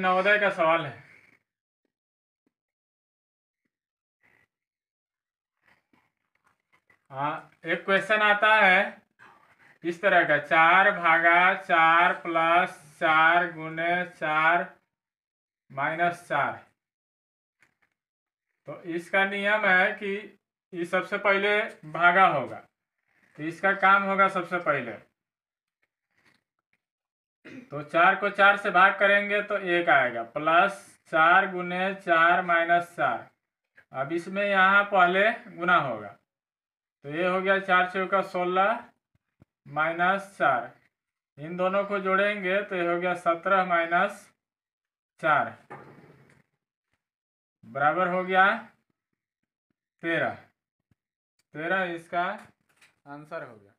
नवोदय का सवाल है आ, हाँ, एक क्वेश्चन आता है इस तरह का चार भागा चार प्लस चार गुने चार माइनस चार तो इसका नियम है कि ये सबसे पहले भागा होगा तो इसका काम होगा सबसे पहले तो चार को चार से भाग करेंगे तो एक आएगा प्लस चार गुने चार माइनस चार अब इसमें यहाँ पहले गुना होगा तो ये हो गया चार छः का सोलह माइनस चार इन दोनों को जोड़ेंगे तो ये हो गया सत्रह माइनस चार बराबर हो गया तेरह तेरह इसका आंसर हो गया